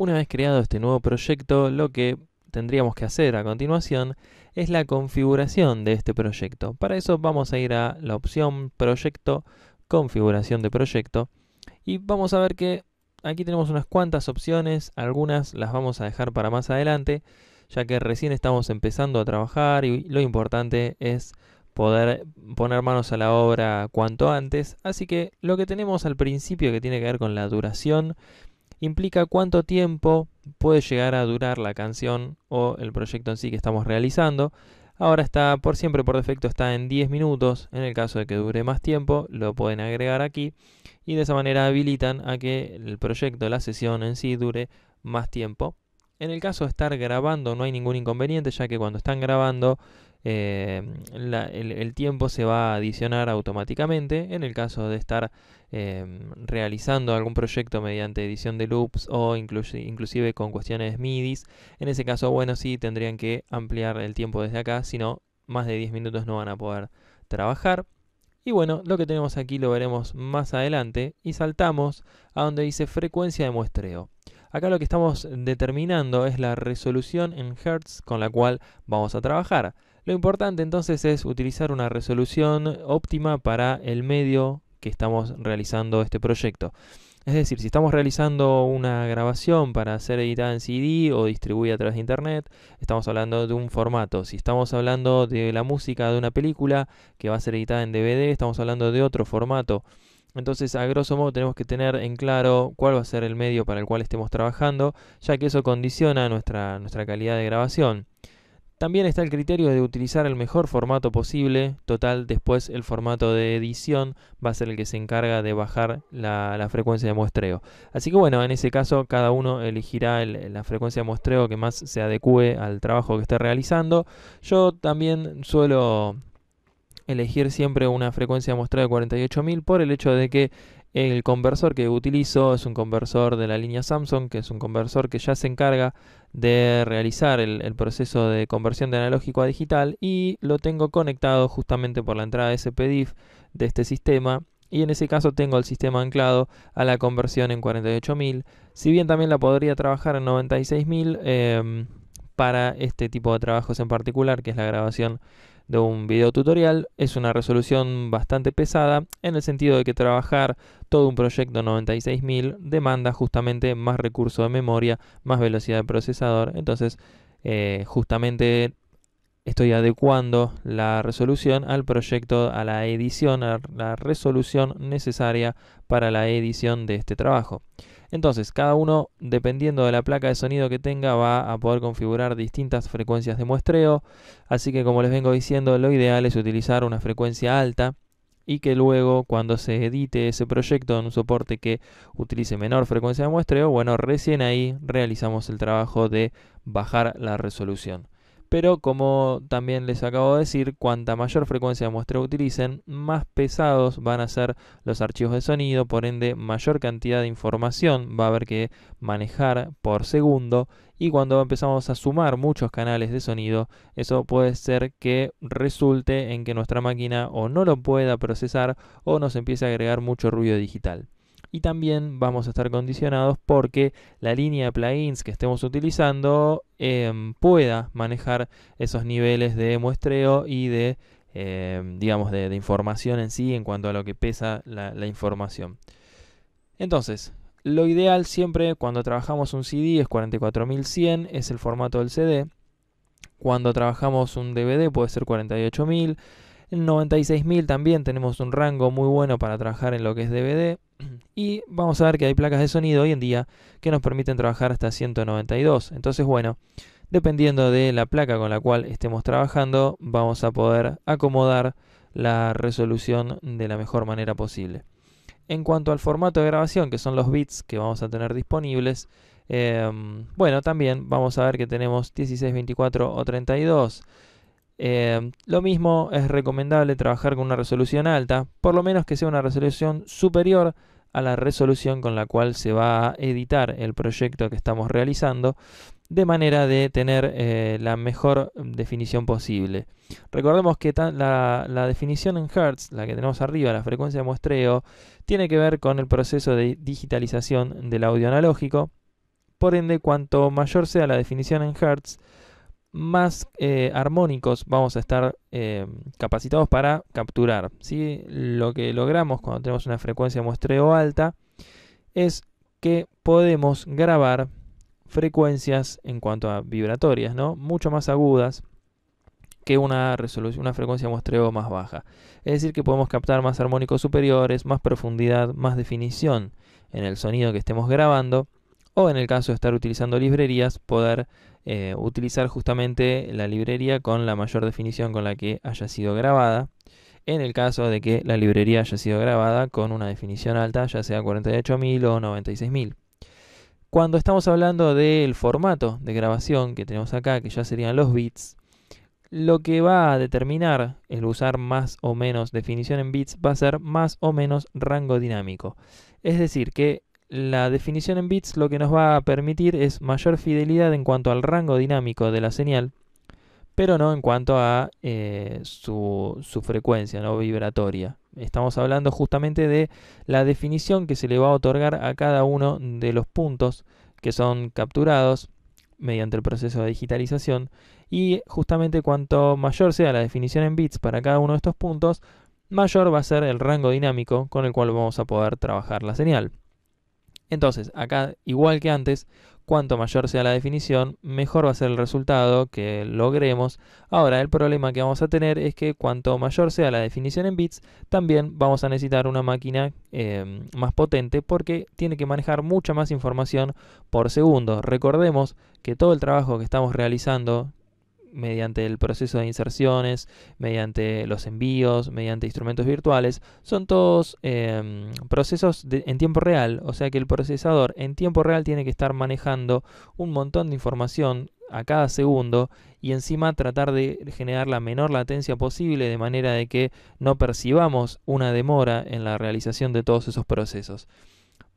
Una vez creado este nuevo proyecto, lo que tendríamos que hacer a continuación es la configuración de este proyecto. Para eso vamos a ir a la opción Proyecto, Configuración de Proyecto, y vamos a ver que aquí tenemos unas cuantas opciones, algunas las vamos a dejar para más adelante, ya que recién estamos empezando a trabajar y lo importante es poder poner manos a la obra cuanto antes. Así que lo que tenemos al principio que tiene que ver con la duración implica cuánto tiempo puede llegar a durar la canción o el proyecto en sí que estamos realizando. Ahora está por siempre, por defecto está en 10 minutos. En el caso de que dure más tiempo, lo pueden agregar aquí. Y de esa manera habilitan a que el proyecto, la sesión en sí, dure más tiempo. En el caso de estar grabando no hay ningún inconveniente, ya que cuando están grabando eh, el, tiempo se va a adicionar automáticamente en el caso de estar eh, realizando algún proyecto mediante edición de loops o inclusive con cuestiones MIDIs. En ese caso, bueno, sí tendrían que ampliar el tiempo desde acá, si no, más de 10 minutos no van a poder trabajar. Y bueno, lo que tenemos aquí lo veremos más adelante y saltamos a donde dice frecuencia de muestreo. Acá lo que estamos determinando es la resolución en Hertz con la cual vamos a trabajar. Lo importante entonces es utilizar una resolución óptima para el medio que estamos realizando este proyecto. Es decir, si estamos realizando una grabación para ser editada en CD o distribuida a través de Internet, estamos hablando de un formato. Si estamos hablando de la música de una película que va a ser editada en DVD, estamos hablando de otro formato. Entonces, a grosso modo, tenemos que tener en claro cuál va a ser el medio para el cual estemos trabajando, ya que eso condiciona nuestra, nuestra calidad de grabación. También está el criterio de utilizar el mejor formato posible. Total, después el formato de edición va a ser el que se encarga de bajar la, frecuencia de muestreo. Así que bueno, en ese caso cada uno elegirá la frecuencia de muestreo que más se adecue al trabajo que esté realizando. Yo también suelo elegir siempre una frecuencia de muestreo de 48.000 por el hecho de que el conversor que utilizo es un conversor de la línea Samsung, que es un conversor que ya se encarga de realizar el, proceso de conversión de analógico a digital y lo tengo conectado justamente por la entrada SPDIF de este sistema y en ese caso tengo el sistema anclado a la conversión en 48.000, si bien también la podría trabajar en 96.000 em, para este tipo de trabajos en particular, que es la grabación de un video tutorial es una resolución bastante pesada en el sentido de que trabajar todo un proyecto 96000 demanda justamente más recurso de memoria, más velocidad de procesador, entonces eh, justamente estoy adecuando la resolución al proyecto, a la edición, a la resolución necesaria para la edición de este trabajo. Entonces, cada uno, dependiendo de la placa de sonido que tenga, va a poder configurar distintas frecuencias de muestreo. Así que, como les vengo diciendo, lo ideal es utilizar una frecuencia alta y que luego, cuando se edite ese proyecto en un soporte que utilice menor frecuencia de muestreo, bueno, recién ahí realizamos el trabajo de bajar la resolución pero como también les acabo de decir, cuanta mayor frecuencia de muestra utilicen, más pesados van a ser los archivos de sonido, por ende mayor cantidad de información va a haber que manejar por segundo y cuando empezamos a sumar muchos canales de sonido, eso puede ser que resulte en que nuestra máquina o no lo pueda procesar o nos empiece a agregar mucho ruido digital y también vamos a estar condicionados porque la línea de plugins que estemos utilizando em, pueda manejar esos niveles de muestreo y de, em, digamos, de, información en sí en cuanto a lo que pesa la, la información. Entonces, lo ideal siempre cuando trabajamos un CD es 44100, es el formato del CD. Cuando trabajamos un DVD puede ser 48000. En 96000 también tenemos un rango muy bueno para trabajar en lo que es DVD. Y vamos a ver que hay placas de sonido hoy en día que nos permiten trabajar hasta 192. Entonces, bueno, dependiendo de la placa con la cual estemos trabajando, vamos a poder acomodar la resolución de la mejor manera posible. En cuanto al formato de grabación, que son los bits que vamos a tener disponibles, em, bueno, también vamos a ver que tenemos 16, 24 o 32. Em, lo mismo es recomendable trabajar con una resolución alta, por lo menos que sea una resolución superior a la resolución con la cual se va a editar el proyecto que estamos realizando, de manera de tener eh, la mejor definición posible. Recordemos que la, definición en Hertz, la que tenemos arriba, la frecuencia de muestreo, tiene que ver con el proceso de digitalización del audio analógico. Por ende, cuanto mayor sea la definición en Hertz, más eh, armónicos vamos a estar eh, capacitados para capturar. ¿sí? Lo que logramos cuando tenemos una frecuencia de muestreo alta es que podemos grabar frecuencias en cuanto a vibratorias, ¿no? mucho más agudas que una, resolución, una frecuencia de muestreo más baja. Es decir, que podemos captar más armónicos superiores, más profundidad, más definición en el sonido que estemos grabando o en el caso de estar utilizando librerías, poder eh, utilizar justamente la librería con la mayor definición con la que haya sido grabada. En el caso de que la librería haya sido grabada con una definición alta, ya sea 48.000 o 96.000. Cuando estamos hablando del formato de grabación que tenemos acá, que ya serían los bits, lo que va a determinar el usar más o menos definición en bits va a ser más o menos rango dinámico. Es decir, que la definición en bits lo que nos va a permitir es mayor fidelidad en cuanto al rango dinámico de la señal, pero no en cuanto a eh, su, su, frecuencia no vibratoria. Estamos hablando justamente de la definición que se le va a otorgar a cada uno de los puntos que son capturados mediante el proceso de digitalización y justamente cuanto mayor sea la definición en bits para cada uno de estos puntos, mayor va a ser el rango dinámico con el cual vamos a poder trabajar la señal. Entonces, acá, igual que antes, cuanto mayor sea la definición, mejor va a ser el resultado que logremos. Ahora, el problema que vamos a tener es que cuanto mayor sea la definición en bits, también vamos a necesitar una máquina em, más potente porque tiene que manejar mucha más información por segundo. Recordemos que todo el trabajo que estamos realizando mediante el proceso de inserciones, mediante los envíos, mediante instrumentos virtuales, son todos em, procesos en tiempo real, o sea que el procesador en tiempo real tiene que estar manejando un montón de información a cada segundo y encima tratar de generar la menor latencia posible de manera de que no percibamos una demora en la realización de todos esos procesos.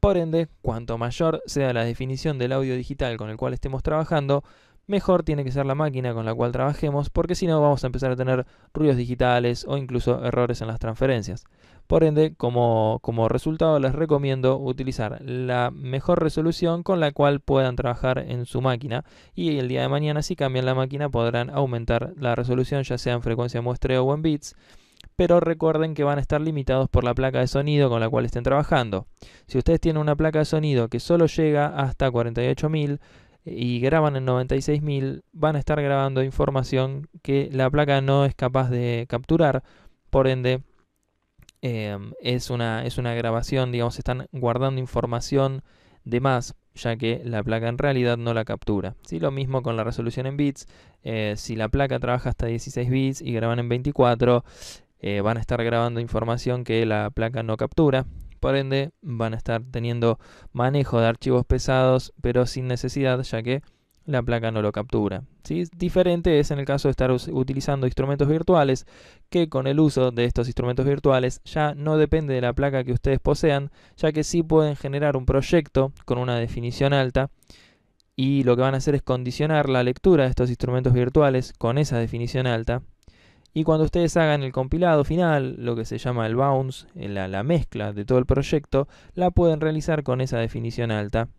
Por ende, cuanto mayor sea la definición del audio digital con el cual estemos trabajando, mejor tiene que ser la máquina con la cual trabajemos, porque si no vamos a empezar a tener ruidos digitales o incluso errores en las transferencias. Por ende, como, como resultado, les recomiendo utilizar la mejor resolución con la cual puedan trabajar en su máquina y el día de mañana si cambian la máquina podrán aumentar la resolución ya sea en frecuencia muestreo o en bits pero recuerden que van a estar limitados por la placa de sonido con la cual estén trabajando. Si ustedes tienen una placa de sonido que solo llega hasta 48000, y graban en 96.000, van a estar grabando información que la placa no es capaz de capturar, por ende em, es, una, es una grabación, digamos, están guardando información de más, ya que la placa en realidad no la captura. Si Lo mismo con la resolución en bits, eh, si la placa trabaja hasta 16 bits y graban en 24, eh, van a estar grabando información que la placa no captura, por ende, van a estar teniendo manejo de archivos pesados, pero sin necesidad, ya que la placa no lo captura. Diferente es en el caso de estar utilizando instrumentos virtuales, que con el uso de estos instrumentos virtuales ya no depende de la placa que ustedes posean, ya que sí pueden generar un proyecto con una definición alta y lo que van a hacer es condicionar la lectura de estos instrumentos virtuales con esa definición alta y cuando ustedes hagan el compilado final, lo que se llama el bounce, eh, la, mezcla de todo el proyecto, la pueden realizar con esa definición alta.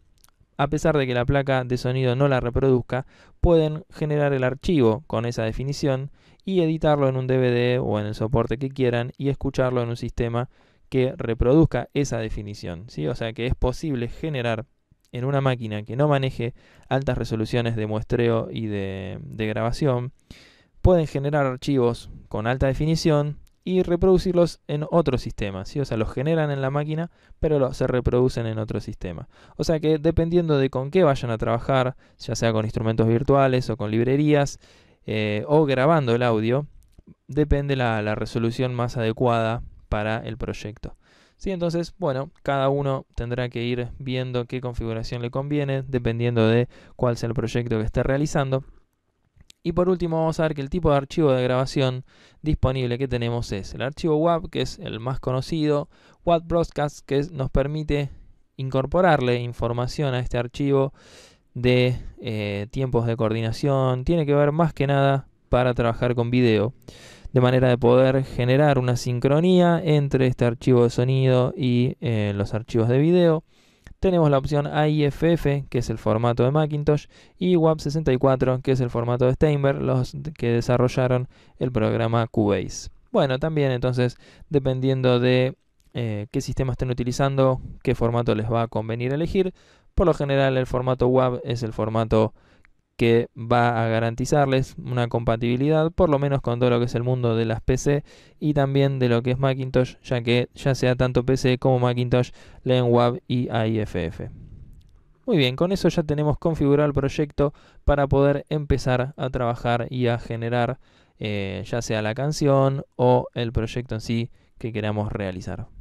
A pesar de que la placa de sonido no la reproduzca, pueden generar el archivo con esa definición y editarlo en un DVD o en el soporte que quieran y escucharlo en un sistema que reproduzca esa definición. O sea que es posible generar en una máquina que no maneje altas resoluciones de muestreo y de, de grabación pueden generar archivos con alta definición y reproducirlos en otro sistema. O sea, los generan en la máquina, pero se reproducen en otro sistema. O sea que dependiendo de con qué vayan a trabajar, ya sea con instrumentos virtuales o con librerías, eh, o grabando el audio, depende la, la, resolución más adecuada para el proyecto. ¿Sí? Entonces, bueno, cada uno tendrá que ir viendo qué configuración le conviene, dependiendo de cuál sea el proyecto que esté realizando. Y por último vamos a ver que el tipo de archivo de grabación disponible que tenemos es el archivo WAV, que es el más conocido, WAV Broadcast, que nos permite incorporarle información a este archivo de eh, tiempos de coordinación. Tiene que ver más que nada para trabajar con video, de manera de poder generar una sincronía entre este archivo de sonido y eh, los archivos de video tenemos la opción AIFF, que es el formato de Macintosh, y WAP64, que es el formato de Steinberg, los que desarrollaron el programa Cubase. Bueno, también entonces, dependiendo de eh, qué sistema estén utilizando, qué formato les va a convenir elegir, por lo general el formato WAP es el formato que va a garantizarles una compatibilidad, por lo menos con todo lo que es el mundo de las PC y también de lo que es Macintosh, ya que ya sea tanto PC como Macintosh leen WAV y AIFF. Muy bien, con eso ya tenemos configurado el proyecto para poder empezar a trabajar y a generar eh, ya sea la canción o el proyecto en sí que queramos realizar.